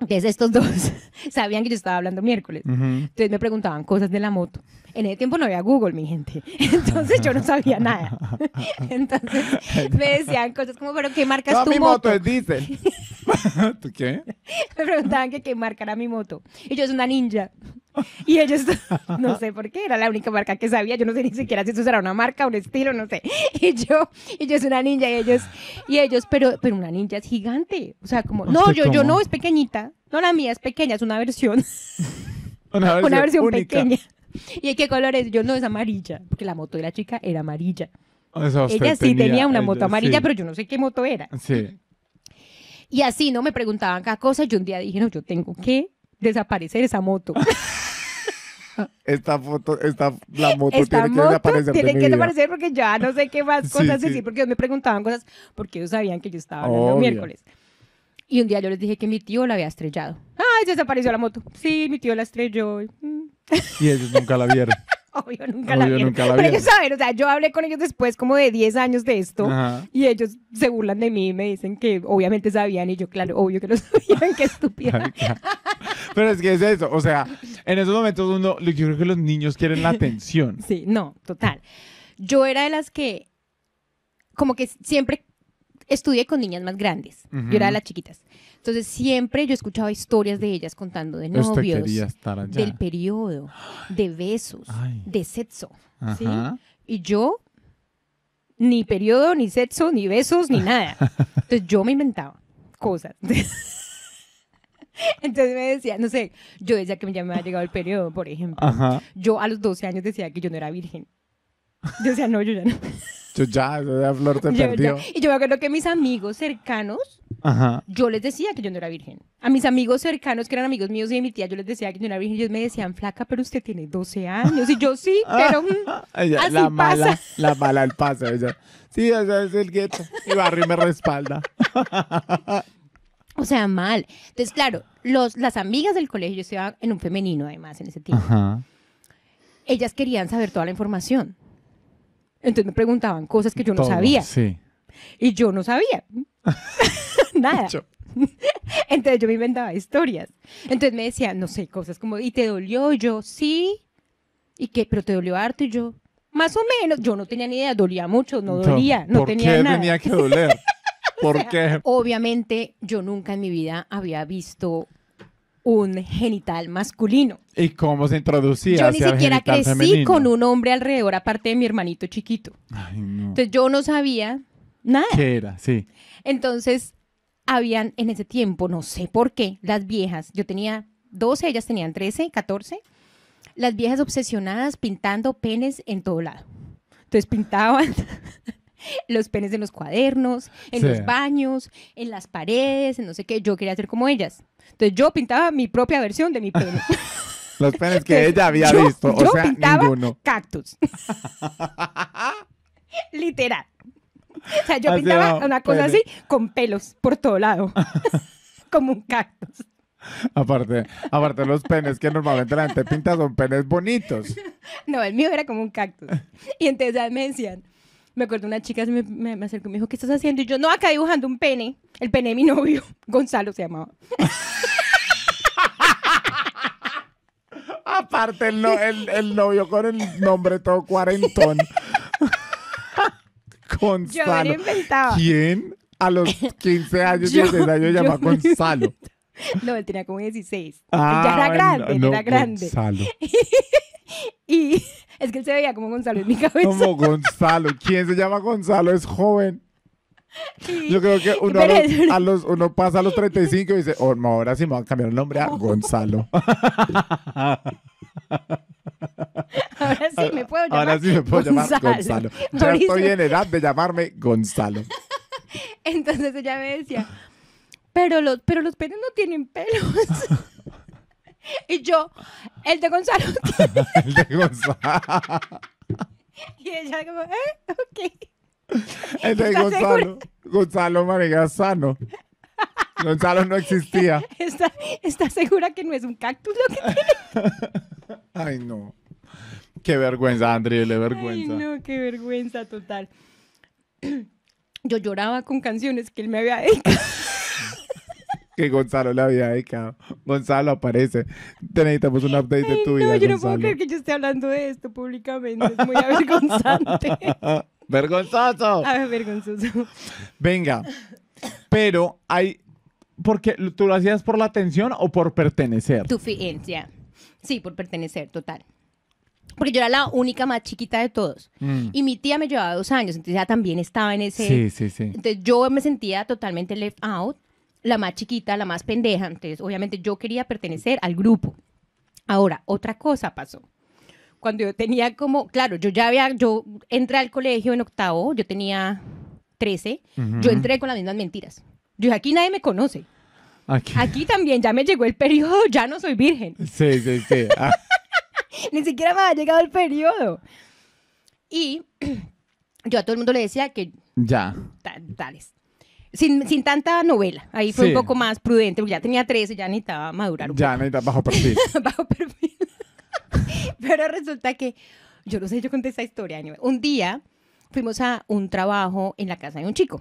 Entonces estos dos *laughs* sabían que yo estaba hablando miércoles. Entonces me preguntaban cosas de la moto. En ese tiempo no había Google, mi gente. *laughs* Entonces yo no sabía nada. *laughs* Entonces me decían cosas como, pero ¿qué marcas es tu mi moto? es *laughs* ¿Tú qué? Me preguntaban que qué marca era mi moto. Y yo es una ninja. Y ellos, no sé por qué, era la única marca que sabía, yo no sé ni siquiera si eso era una marca, un estilo, no sé. Y yo, y yo es una ninja, y ellos, y ellos, pero, pero una ninja es gigante. O sea, como, no, yo, yo no, es pequeñita. No, la mía es pequeña, es una versión. Una versión, una versión pequeña. ¿Y qué color es? Yo no, es amarilla, porque la moto de la chica era amarilla. Ah, ella sí tenía, una moto amarilla, pero yo no sé qué moto era. Sí. Y así, ¿no? Me preguntaban cada cosa. Yo un día dije, no, yo tengo que desaparecer esa moto. *laughs* Esta foto, esta, la moto tiene que desaparecer. Tiene que desaparecer porque ya no sé qué más *laughs* cosas sí, decir, porque me preguntaban cosas, porque ellos sabían que yo estaba hablando miércoles. Y un día yo les dije que mi tío la había estrellado. ¡Ay, desapareció la moto! Sí, mi tío la estrelló. Mm, y ellos nunca la vieron. *laughs* Obvio, nunca, la vieron. Pero ellos saben, o sea, yo hablé con ellos después como de 10 años de esto y ellos se burlan de mí y me dicen que obviamente sabían y yo, claro, obvio que lo *laughs* sabían, qué estúpida. Pero es que es eso, o sea, en esos momentos uno, yo creo que los niños quieren la atención. Sí, no, total. Yo era de las que, como que siempre estudié con niñas más grandes, yo era de las chiquitas. Entonces siempre yo escuchaba historias de ellas contando de novios, del periodo, de besos, de sexo. ¿sí? Y yo ni periodo, ni sexo, ni besos, ni nada. *laughs* Entonces yo me inventaba cosas. *laughs* Entonces me decía, no sé, yo decía que ya me había llegado el periodo, por ejemplo. Yo a los 12 años decía que yo no era virgen. Yo decía, no, yo ya no flor te perdió. Y yo me acuerdo que mis amigos cercanos, yo les decía que yo no era virgen. A mis amigos cercanos, que eran amigos míos y de mi tía, yo les decía que yo no era virgen. Ellos me decían, flaca, pero usted tiene 12 años. Y yo, sí, *laughs* ah, pero mm, *laughs* así la pasa. Mala, la mala el paso. sí, ella es el gueto. Y Barry me respalda. *laughs* o sea, mal. Entonces, claro, los, las amigas del colegio, yo estaba en un femenino además en ese tiempo. Ellas querían saber toda la información. Entonces me preguntaban cosas que yo no sabía. Sí. Y yo no sabía. *laughs* Nada. *laughs* Entonces yo me inventaba historias. Entonces me decía, no sé, cosas como, ¿y te dolió? yo, sí. ¿Y qué? ¿Pero te dolió harto? Y yo, más o menos. Yo no tenía ni idea, dolía mucho, no dolía, no, ¿por tenía qué tenía que *laughs* doler? ¿Por qué? Obviamente yo nunca en mi vida había visto un genital masculino. ¿Y cómo se introducía? Yo ni siquiera crecí con un hombre alrededor, aparte de mi hermanito chiquito. Ay, no. Entonces yo no sabía nada. ¿Qué era? Sí. Entonces, habían en ese tiempo, no sé por qué, las viejas, yo tenía 12, ellas tenían 13, 14, las viejas obsesionadas pintando penes en todo lado. Entonces pintaban *laughs* los penes en los cuadernos, en los baños, en las paredes, en no sé qué. Yo quería ser como ellas. Entonces yo pintaba mi propia versión de mi pelo. *laughs* Los penes que ella había visto, o sea, pintaba cactus. *laughs* Literal. O sea, yo pintaba una cosa así con pelos por todo lado. *laughs* Como un cactus. Aparte, aparte los penes que normalmente la gente pinta son penes bonitos. No, el mío era como un cactus. Y entonces me decían, me acuerdo una chica me, me, acercó y me dijo, ¿qué estás haciendo? Y yo, no, acá dibujando un pene. El pene de mi novio. *laughs* Gonzalo se llamaba. *laughs* Aparte, el, novio con el nombre todo cuarentón. Gonzalo. *laughs* Yo me inventaba. ¿Quién a los 15 años, yo, 16 años llamaba Gonzalo? No, él tenía como 16. Ah, ya era ah, grande, era grande. Gonzalo. y es que él se veía como Gonzalo en mi cabeza. Como Gonzalo. ¿Quién se llama Gonzalo? Es joven. Yo creo que uno, a los, uno pasa a los 35 y dice, oh, no, ahora sí me van a cambiar el nombre a Gonzalo. *laughs* Ahora sí me puedo llamar. Ahora sí me puedo Gonzalo. llamar Gonzalo. Ya estoy en edad de llamarme Gonzalo. *laughs* Entonces ella me decía, pero los, pero los penes no tienen pelos. *laughs* *laughs* Y yo, el de Gonzalo. *laughs* el de Gonzalo. *laughs* y ella como, ¿eh? Ok. El de Gonzalo. Gonzalo Marega Gonzalo no existía. ¿Estás está segura que no es un cactus lo que tiene? Ay, no. Qué vergüenza, André, qué vergüenza. no, qué vergüenza total. *clears throat* Yo lloraba con canciones que él me había que Gonzalo la había dedicado. Gonzalo aparece. necesitamos un update de tu vida. No, yo no puedo creer que yo esté hablando de esto públicamente. Es muy avergonzante. *laughs* ¡Vergonzoso! vergonzoso. Venga, pero hay. Porque tú lo hacías por la atención o por pertenecer. Tu fiencia, Sí, por pertenecer, total. Porque yo era la única más chiquita de todos. Mm. Y mi tía me llevaba dos años, entonces ella también estaba en ese. Sí, sí, sí. Entonces yo me sentía totalmente left out la más chiquita, la más pendeja. Entonces, obviamente yo quería pertenecer al grupo. Ahora, otra cosa pasó. Cuando yo tenía como, claro, yo ya había, yo entré al colegio en octavo, yo tenía 13, yo entré con las mismas mentiras. Yo dije, aquí nadie me conoce. Aquí. también ya me llegó el periodo, ya no soy virgen. Sí, sí, sí. Ah. *laughs* Ni siquiera me ha llegado el periodo. Y *clears throat* yo a todo el mundo le decía que... Ya. Tales sin, sin tanta novela. Ahí fue un poco más prudente, porque ya tenía 13, ya necesitaba madurar un ya, poco. Ya necesitaba bajo perfil. *laughs* bajo perfil. *laughs* Pero resulta que, yo no sé, yo conté esta historia. Un día fuimos a un trabajo en la casa de un chico.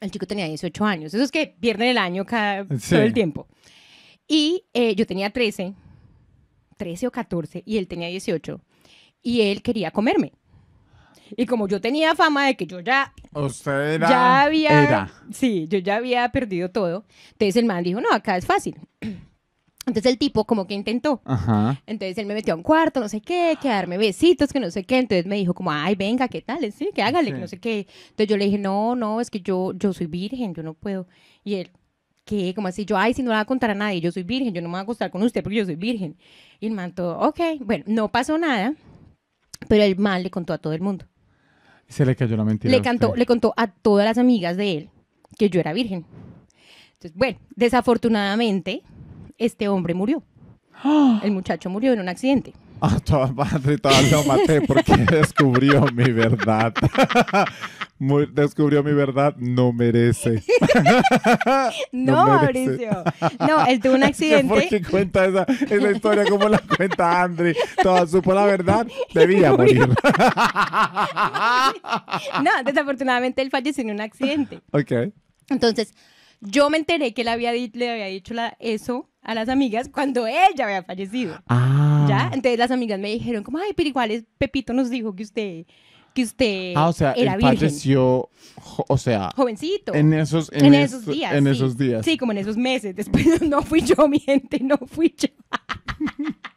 El chico tenía 18 años. Eso es que pierden el año cada, todo el tiempo. Y eh, yo tenía 13, 13 o 14, y él tenía 18. Y él quería comerme. Y como yo tenía fama de que yo ya. Usted era. Ya había. Sí, yo ya había perdido todo. Entonces el man dijo, no, acá es fácil. Entonces el tipo como que intentó. Ajá. Entonces él me metió a un cuarto, no sé qué, que darme besitos, que no sé qué. Entonces me dijo como, ay, venga, ¿qué tal? Sí, que hágale, que no sé qué. Entonces yo le dije, no, no, es que yo, yo soy virgen, yo no puedo. Y él, ¿qué? Como así, yo, ay, si no le voy a contar a nadie, yo soy virgen, yo no me voy a acostar con usted porque yo soy virgen. Y el man todo, ok, bueno, no pasó nada, pero el man le contó a todo el mundo. Se le cayó la mentira. Le, cantó, le contó a todas las amigas de él que yo era virgen. Entonces, bueno, desafortunadamente, este hombre murió. ¡Ah! El muchacho murió en un accidente. Ah, *laughs* lo maté porque *laughs* descubrió mi verdad. *laughs* descubrió mi verdad, no merece. *laughs* no, Mauricio. No, él tuvo un *laughs* accidente. ¿Por qué cuenta esa, historia como la cuenta Andri? Todo supo la verdad, debía morir. *laughs* no, desafortunadamente él falleció en un accidente. Ok. Entonces, yo me enteré que él había, le había dicho eso a las amigas cuando ella había fallecido. Ah. ¿Ya? Entonces las amigas me dijeron como, ay, pero igual es, Pepito nos dijo que usted que usted ah, o sea, él falleció, o sea, jovencito. En esos, en, esos días. En esos días. Sí, como en esos meses. Después *laughs* no fui yo, mi gente, no fui yo.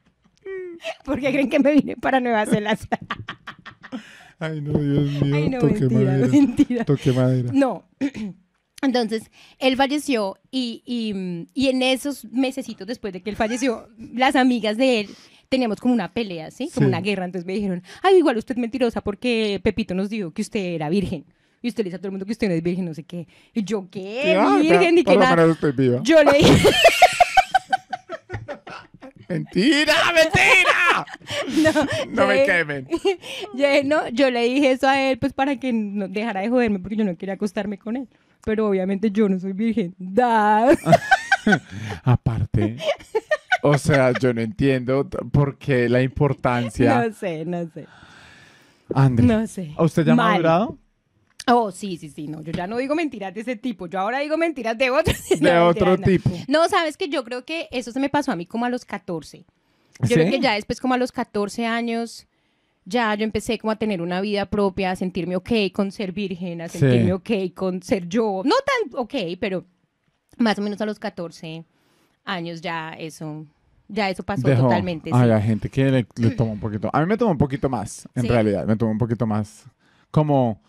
*laughs* Porque creen que me vine para Nueva Zelanda. *laughs* Ay, no, Dios mío. Ay, no, mentira, mentira. madera. No. *clears throat* Entonces, él falleció y, y, y en esos mesecitos después de que él falleció, las amigas de él teníamos como una pelea, ¿sí? Como una guerra. Entonces me dijeron, ay, igual usted es mentirosa porque Pepito nos dijo que usted era virgen. Y usted le dice a todo el mundo que usted no es virgen, no sé qué. Y yo, ¿qué? Ah, virgen, ni que nada. Yo le dije... *laughs* ¡Mentira! ¡Mentira! *laughs* no, no me quemen. *laughs* yo, no, yo le dije eso a él pues para que dejara de joderme porque yo no quería acostarme con él. Pero obviamente yo no soy virgen. Aparte, o sea, yo no entiendo por qué la importancia. No sé, no sé. André, no sé. usted ya ha madurado? Oh, sí, sí, sí, no, yo ya no digo mentiras de ese tipo, yo ahora digo mentiras de otro, *laughs* de otro tipo. No, sabes que yo creo que eso se me pasó a mí como a los 14. Yo creo que ya después como a los 14 años, ya yo empecé como a tener una vida propia, a sentirme ok con ser virgen, a sentirme ok con ser yo. No tan ok, pero más o menos a los 14 años ya eso ya eso pasó totalmente. Ay, la gente que le, toma un poquito. A mí me tomó un poquito más, en realidad. Me tomó un poquito más. Como.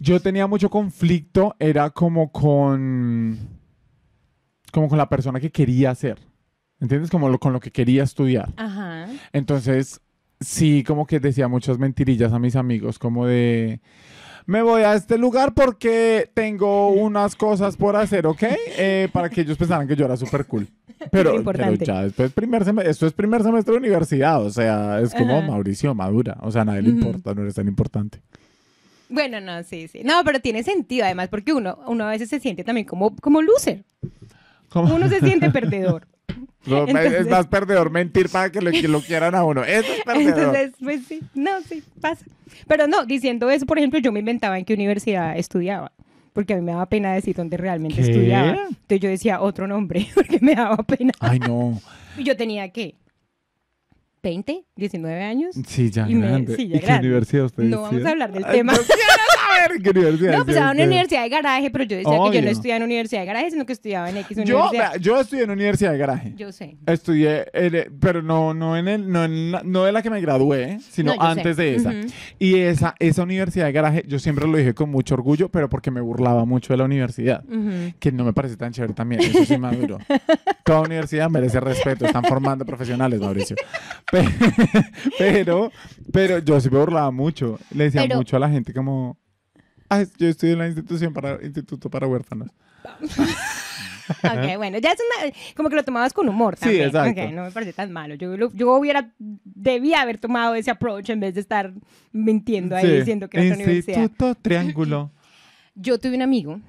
Yo tenía mucho conflicto, era como con. Como con la persona que quería ser. ¿Entiendes? Como con lo que quería estudiar. Ajá. Entonces, sí, como que decía muchas mentirillas a mis amigos, como de me voy a este lugar porque tengo unas cosas por hacer, ¿ok? Eh, para que ellos pensaran que yo era súper cool. Pero, ya, esto es primer semestre de universidad, o sea, es como Mauricio, madura, o sea, a nadie le importa, no eres tan importante. Bueno, no, sí, sí. No, pero tiene sentido además porque uno, uno a veces se siente también como, como loser. Uno se siente *laughs* perdedor es más perdedor mentir para que lo, quieran a uno. Eso es perdedor. Pues no, sí, pasa. Pero no, diciendo eso, por ejemplo, yo me inventaba en qué universidad estudiaba. Porque a mí me daba pena decir dónde realmente estudiaba. Entonces yo decía otro nombre, *laughs* porque me daba pena. Ay, no. Y yo tenía que 20, 19 años. Sí, ya grande. ya ¿Y qué universidad usted No vamos a hablar del tema. No saber qué universidad. No, pues estaba en una universidad de garaje, pero yo decía que yo no estudiaba en universidad de garaje, sino que estudiaba en X universidad. Yo, yo estudié en universidad de garaje. Yo sé. Estudié, eh, pero no, no, en el, no, en la, no de la que me gradué, sino antes de esa. Y esa, esa universidad de garaje, yo siempre lo dije con mucho orgullo, pero porque me burlaba mucho de la universidad, que no me parece tan chévere también. Eso sí maduro. *laughs* Toda universidad merece respeto, están formando profesionales, Mauricio. *laughs* Pero, pero, yo sí me burlaba mucho, le decía mucho a la gente como, yo estoy en la institución para, instituto para huérfanos. *laughs* ok, bueno, ya es como que lo tomabas con humor también. no me parece tan malo. Yo, hubiera, debía haber tomado ese approach en vez de estar mintiendo ahí diciendo que era una universidad. Instituto Triángulo. Yo tuve un amigo,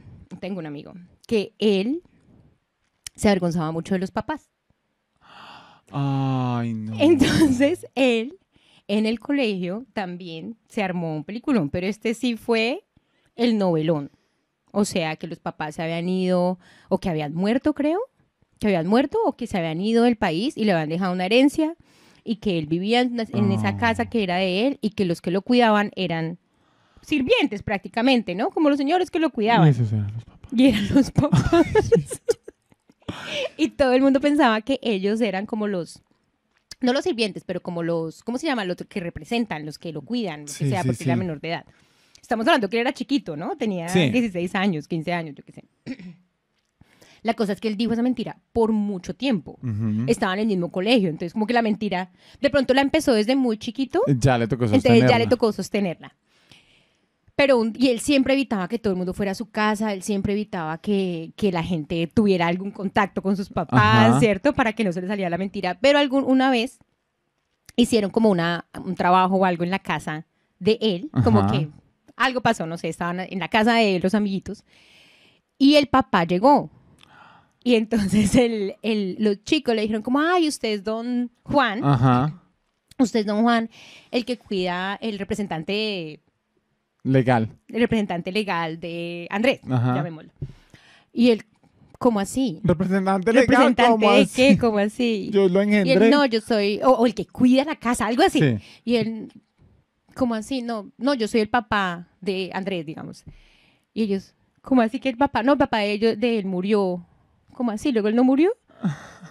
tengo un amigo, que él se avergonzaba mucho de los papás. Ay, no. Entonces *laughs* él en el colegio también se armó un peliculón, pero este sí fue el novelón. O sea, que los papás se habían ido o que habían muerto, creo, que habían muerto o que se habían ido del país y le habían dejado una herencia y que él vivía en, esa ah. casa que era de él y que los que lo cuidaban eran sirvientes prácticamente, ¿no? Como los señores que lo cuidaban. esos eran los papás. Y eran los papás. *laughs* y todo el mundo pensaba que ellos eran como los no los sirvientes, pero como los, ¿cómo se llama? Los que representan, los que lo cuidan, lo que sea, porque la menor de edad. Estamos hablando que él era chiquito, ¿no? Tenía 16 años, 15 años, yo qué sé. *clears throat* La cosa es que él dijo esa mentira por mucho tiempo. Estaba en el mismo colegio, entonces como que la mentira, de pronto la empezó desde muy chiquito. Ya le tocó Entonces ya le tocó sostenerla pero y él siempre evitaba que todo el mundo fuera a su casa, él siempre evitaba que, la gente tuviera algún contacto con sus papás, ¿cierto? Para que no se les saliera la mentira. Pero algún, una vez hicieron como una, un trabajo o algo en la casa de él, como que algo pasó, no sé, estaban en la casa de los amiguitos, y el papá llegó. Y entonces el, el, los chicos le dijeron como, ay, usted es don Juan. Usted es don Juan, el que cuida, el representante Legal. El representante legal de Andrés, llamémoslo. Y él, ¿cómo así? Representante legal. ¿cómo de ¿Cómo así? Yo lo engendré. Y él, no, yo soy, o, el que cuida la casa, algo así. Y él, ¿cómo así? No, no, yo soy el papá de Andrés, digamos. Y ellos, ¿cómo así que el papá? No, el papá de, ellos, de él murió. ¿Cómo así? ¿Luego él no murió?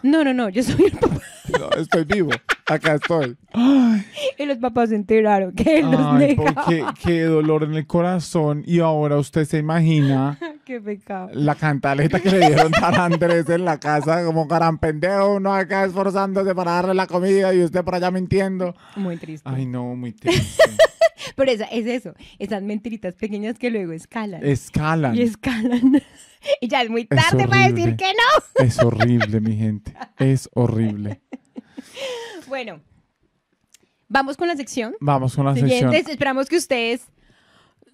No, no, no, yo soy el papá. No, estoy vivo. *laughs* Acá estoy. Y los papás se enteraron que él los Ay, Qué, dolor en el corazón. Y ahora usted se imagina *laughs* qué pecado. la cantaleta que le dieron a Andrés en la casa, como gran pendejo, uno acá esforzándose para darle la comida y usted por allá mintiendo. Muy triste. Ay, no, muy triste. *laughs* Pero esa, es eso, esas mentiritas pequeñas que luego escalan. Escalan. Y escalan. *laughs* Y ya es muy tarde para decir que no. Es horrible, mi gente. Es horrible. Bueno, vamos con la sección. Vamos con la sección. esperamos que ustedes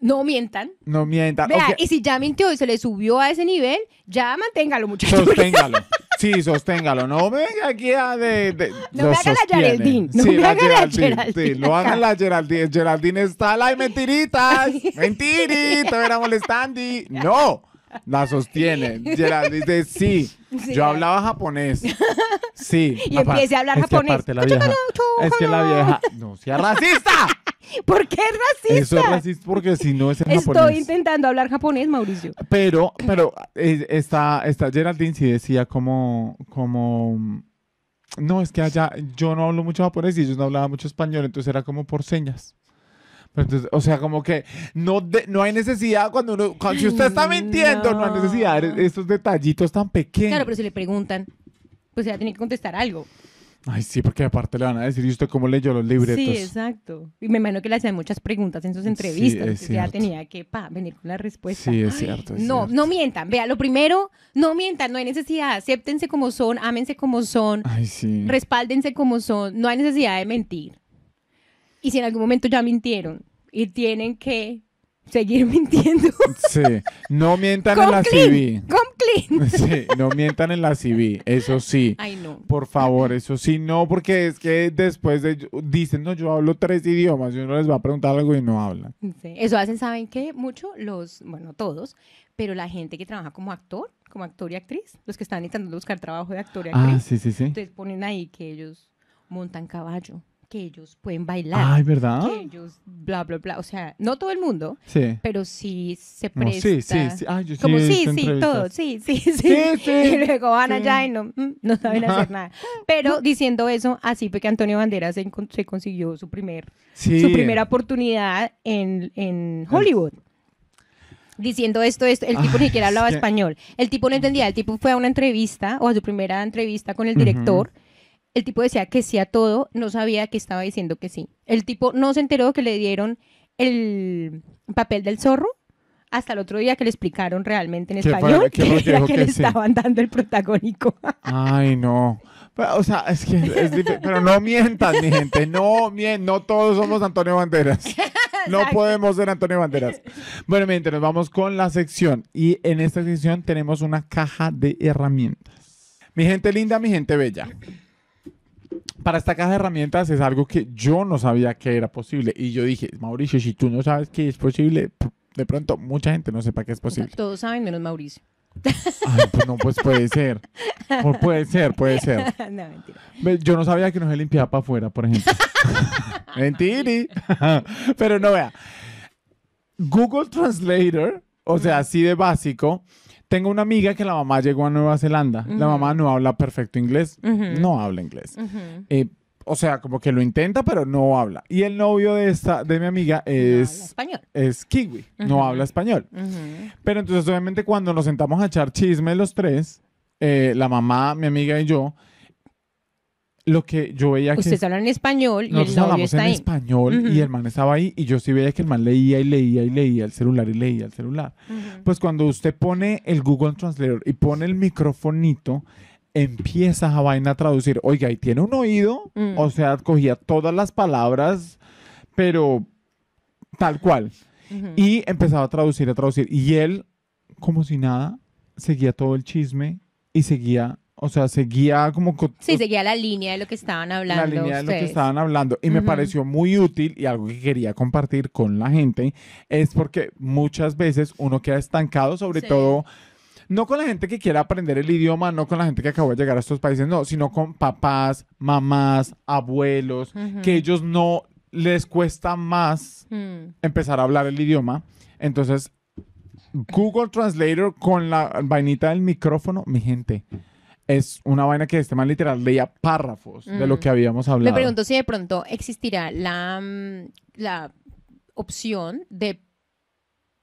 no mientan. No mientan. y si ya mintió y se le subió a ese nivel, ya manténgalo, muchachos. Sosténgalo. *laughs* Sí, sosténgalo. No venga aquí a de. no me haga la Geraldine. No sí, me la Geraldine. Sí, no hagan la Geraldine. Geraldine está la mentiritas. *laughs* mentiritas. Mentirita, era molestando. No. La sostiene Geraldine dice, sí, yo hablaba japonés. Sí. *laughs* Y a hablar es japonés. Que la vieja, es que la vieja... No, sea racista. *laughs* ¿Por qué es racista? Eso es racista porque si no es en Estoy intentando hablar japonés, Mauricio. Pero, pero eh, está Geraldine sí decía como, como, no, es que allá yo no hablo mucho japonés y ellos no hablaba mucho español, entonces era como por señas o sea, como que no, no hay necesidad cuando uno, si usted está mintiendo, no, hay necesidad de estos detallitos tan pequeños. Claro, pero si le preguntan, pues ya tiene que contestar algo. Ay, sí, porque aparte le van a decir, ¿y usted cómo leyó los libretos? Sí, exacto. Y me imagino que le hacían muchas preguntas en sus entrevistas. Sí, ya tenía que venir con la respuesta. Sí, es cierto. no, no mientan. Vea, lo primero, no mientan, no hay necesidad. Acéptense como son, ámense como son. Respáldense como son. No hay necesidad de mentir. Y si en algún momento ya mintieron y tienen que seguir *laughs* mintiendo. Sí, no mientan en la CV. *laughs* Sí, no mientan en la CV, eso sí. Ay, no. Por favor, eso sí, no, porque es que después dicen, no, yo hablo tres idiomas y uno les va a preguntar algo y no hablan. Sí. Eso hacen, ¿saben qué? Mucho los, bueno, todos, pero la gente que trabaja como actor, como actor y actriz, los que están intentando buscar trabajo de actor y ah, actriz. Ah, sí, sí, sí. Entonces ponen ahí que ellos montan caballo ellos pueden bailar. Ay, ¿verdad? Que ellos, bla, bla, bla. O sea, no todo el mundo, pero sí se presta. sí, sí, sí. Como sí, sí, todo, sí, sí, sí, Y luego van allá mm, no, saben hacer nada. Pero diciendo eso, así fue que Antonio Banderas se, consiguió su, primer, su primera oportunidad en, en Hollywood diciendo esto, esto. El tipo ni siquiera hablaba español. El tipo no entendía. El tipo fue a una entrevista o a su primera entrevista con el director. El tipo decía que sí a todo, no sabía que estaba diciendo que sí. El tipo no se enteró que le dieron el papel del zorro hasta el otro día que le explicaron realmente en español que, que, le estaban dando el protagónico. Ay, no. o sea, es que es *laughs* Pero no mientan, mi gente. No mientan. No todos somos Antonio Banderas. *laughs* No podemos ser Antonio Banderas. Bueno, mi gente, nos vamos con la sección. Y en esta sección tenemos una caja de herramientas. Mi gente linda, mi gente bella para esta caja de herramientas es algo que yo no sabía que era posible. Y yo dije, Mauricio, si tú no sabes que es posible, de pronto mucha gente no sepa que es posible. Todos saben menos Mauricio. Ay, pues no, pues puede ser. puede ser, puede ser. *laughs* No, mentira. Yo no sabía que no se limpiaba para afuera, por ejemplo. *laughs* Mentiri. Pero no vea. Google Translator, o sea, así de básico, tengo una amiga que la mamá llegó a Nueva Zelanda. La mamá no habla perfecto inglés, no habla inglés. Eh, o sea, como que lo intenta, pero no habla. Y el novio de esta, de mi amiga, es. español. Es kiwi, no habla español. Pero entonces, obviamente, cuando nos sentamos a echar chisme los tres, eh, la mamá, mi amiga y yo, lo que yo veía que... Ustedes hablan en español y el novio está en español y el man estaba ahí y yo sí veía que el man leía y leía y leía el celular y leía el celular. Pues cuando usted pone el Google Translator y pone el microfonito, empieza a vaina a traducir. Oiga, y tiene un oído, mm. o sea, cogía todas las palabras, pero tal cual. Y empezaba a traducir, a traducir. Y él, como si nada, seguía todo el chisme y seguía o sea, seguía como... Sí, seguía la línea de lo que estaban hablando. La línea de lo que estaban hablando. Y me pareció muy útil y algo que quería compartir con la gente es porque muchas veces uno queda estancado, sobre todo no con la gente que quiera aprender el idioma, no con la gente que acabó de llegar a estos países, no, sino con papás, mamás, abuelos, que a que ellos no les cuesta más mm. empezar a hablar el idioma. Entonces, Google Translator con la vainita del micrófono, mi gente es una vaina que este man literal leía párrafos de lo mm. que habíamos hablado. Me pregunto si de pronto existirá la, mm, la opción de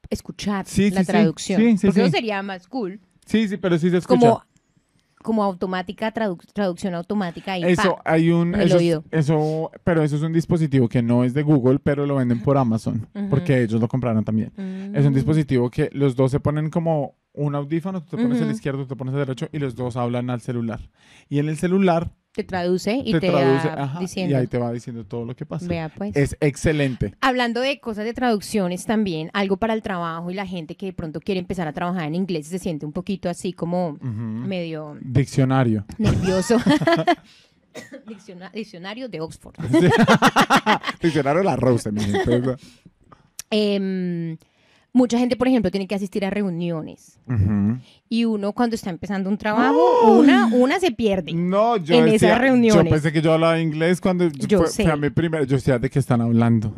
escuchar la traducción. Sí, porque eso sería más cool. Sí, sí, pero sí se escucha. Como, como automática, traducción automática. Y eso, hay un. Eso, pero eso es un dispositivo que no es de Google, pero lo venden por Amazon, porque ellos lo compraron también. Es un mm. dispositivo que los dos se ponen como un audífono, tú te pones el izquierdo, tú te pones el derecho y los dos hablan al celular. Y en el celular... Te traduce y te, traduce, va diciendo. Y ahí te va diciendo todo lo que pasa. Pues. Es excelente. Hablando de cosas de traducciones también, algo para el trabajo y la gente que de pronto quiere empezar a trabajar en inglés se siente un poquito así como medio... Diccionario. Nervioso. *laughs* diccionario de Oxford. *laughs* diccionario de la Rose. mi Eh, mucha gente, por ejemplo, tiene que asistir a reuniones. Y uno cuando está empezando un trabajo, una, una se pierde no, yo en reuniones. Yo pensé que yo hablaba inglés cuando yo fue, a mi primera, yo decía de qué están hablando.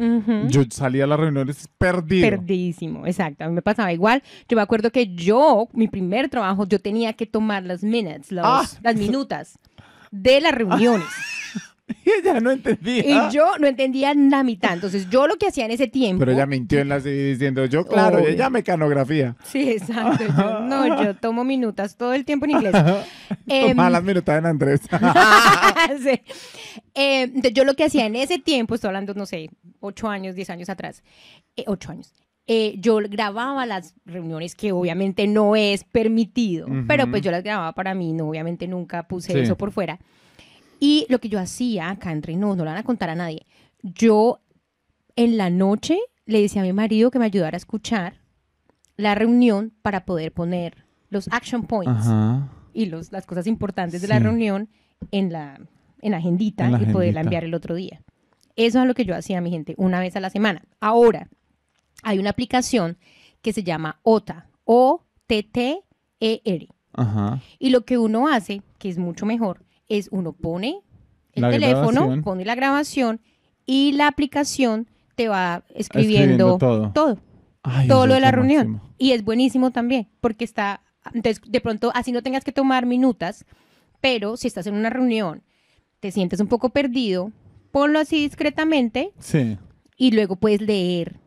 Yo salía a las reuniones perdido. Perdidísimo, exacto. A mí me pasaba igual. Yo me acuerdo que yo, mi primer trabajo, yo tenía que tomar las minutes, los, ah. las minutas de las reuniones. *laughs* Y *laughs* ella no entendía. Y yo no entendía la mitad. Entonces, yo lo que hacía en ese tiempo. Pero ella mintió en la diciendo, yo, claro, ella me canografía. Sí, exacto. Yo, no, yo *laughs* tomo minutas todo el tiempo en inglés. Em, Toma las minutas en Andrés. *laughs* Em, entonces, yo lo que hacía en ese tiempo, estoy hablando, no sé, ocho años, diez años atrás. Eh, ocho años. Eh, yo grababa las reuniones que obviamente no es permitido, pero pues yo las grababa para mí, no, obviamente nunca puse eso por fuera. Y lo que yo hacía acá en no, no lo van a contar a nadie, yo en la noche le decía a mi marido que me ayudara a escuchar la reunión para poder poner los action points y los, las cosas importantes de la reunión en la, agendita y poderla enviar el otro día. Eso es lo que yo hacía, mi gente, una vez a la semana. Ahora, hay una aplicación que se llama OTA, O-T-T-E-R. Y lo que uno hace, que es mucho mejor, es uno pone el teléfono, pone la grabación y la aplicación te va escribiendo, todo. Todo, todo lo de la reunión. Y es buenísimo también, porque está, entonces, de pronto, así no tengas que tomar minutas, pero si estás en una reunión, te sientes un poco perdido, ponlo así discretamente sí. y luego puedes leer.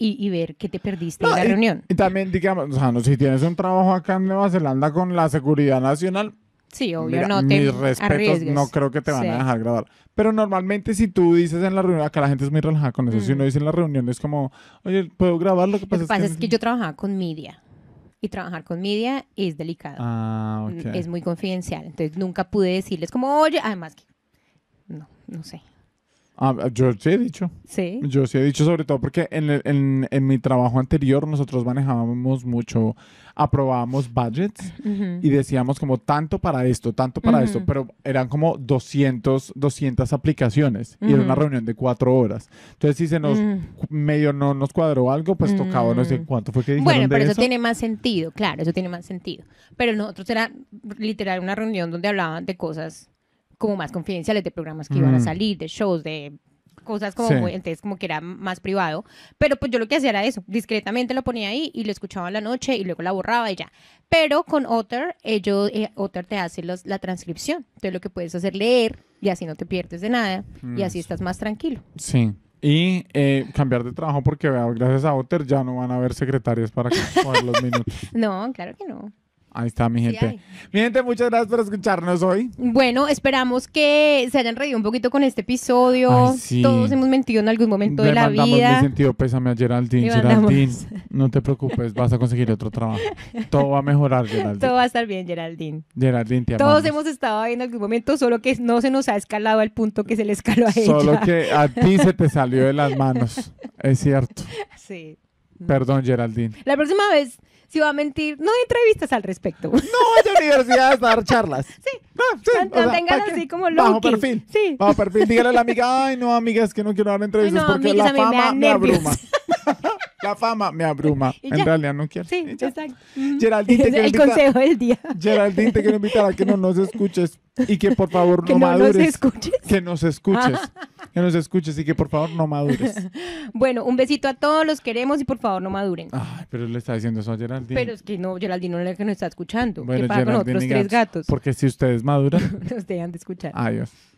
Y, ver qué te perdiste en la reunión. Y también, digamos, si tienes un trabajo acá en Nueva Zelanda con la seguridad nacional, Sí, obvio, no te mis respetos, no creo que te van a dejar grabar. Pero normalmente si tú dices en la reunión, acá la gente es muy relajada con eso, si uno mm. dice en la reunión es como, oye, ¿puedo grabar? Lo que pasa, que es, que... yo trabajaba con media y trabajar con media es delicado. Ah, mm, Es muy confidencial, entonces nunca pude decirles como, oye, además que... No, no sé. Ah, yo sí he dicho. Sí. Yo sí he dicho, sobre todo porque en, en, en mi trabajo anterior nosotros manejábamos mucho, aprobábamos budgets y decíamos como tanto para esto, tanto para esto, pero eran como 200, 200 aplicaciones y era una reunión de cuatro horas. Entonces, si se nos medio no nos cuadró algo, pues tocaba, no sé mm. cuánto fue que dijeron Bueno, pero eso, eso tiene más sentido, claro, eso tiene más sentido. Pero nosotros era literal una reunión donde hablaban de cosas como más confidenciales de programas que iban a mm. salir, de shows, de cosas como entonces como que era más privado, pero pues yo lo que hacía era eso, discretamente lo ponía ahí y lo escuchaba en la noche y luego la borraba y ya. Pero con Otter, ellos eh, Otter te hace la transcripción, entonces lo que puedes hacer leer y así no te pierdes de nada y así mm. estás más tranquilo. Sí. Y eh, cambiar de trabajo porque gracias a Otter ya no van a haber secretarias para coger los minutos. *laughs* no, claro que no. Ahí está mi gente. mi gente, muchas gracias por escucharnos hoy. Bueno, esperamos que se hayan reído un poquito con este episodio. Todos hemos mentido en algún momento de la vida. sentido pésame a Geraldine. no te preocupes, vas a conseguir otro trabajo. Todo va a mejorar, Geraldine. Todo va a estar bien, Geraldine. Geraldine, te Todos hemos estado ahí en algún momento, solo que no se nos ha escalado al punto que se le escaló a ella. Solo que a ti se te salió de las manos. Es cierto. *laughs* Sí. Perdón, Geraldine. La próxima vez si va a mentir, no hay entrevistas al respecto. No hay universidades para dar charlas. *laughs* Sí. no ah, sí. así como lo. Bajo Vamos perfil. Sí. Bajo perfil. Dígale a la amiga, ay, no, amigas, que no quiero dar entrevistas porque *laughs* *laughs* la fama me, abruma. la fama me abruma. En realidad no quiero. Sí, exacto. Geraldine, te quiero El consejo del día. Geraldine, te quiero invitar a que no nos escuches y que por favor no, madures. Que no nos escuches. Que nos escuches que nos escuches así que por favor no madures. *laughs* bueno, un besito a todos, los queremos y por favor no maduren. Ay, pero le está diciendo eso a Geraldine. Pero es que no, Geraldine no es la que nos está escuchando. Bueno, que pasa con otros tres gatos. Porque si ustedes maduran, nos *laughs* dejan de escuchar. Adiós.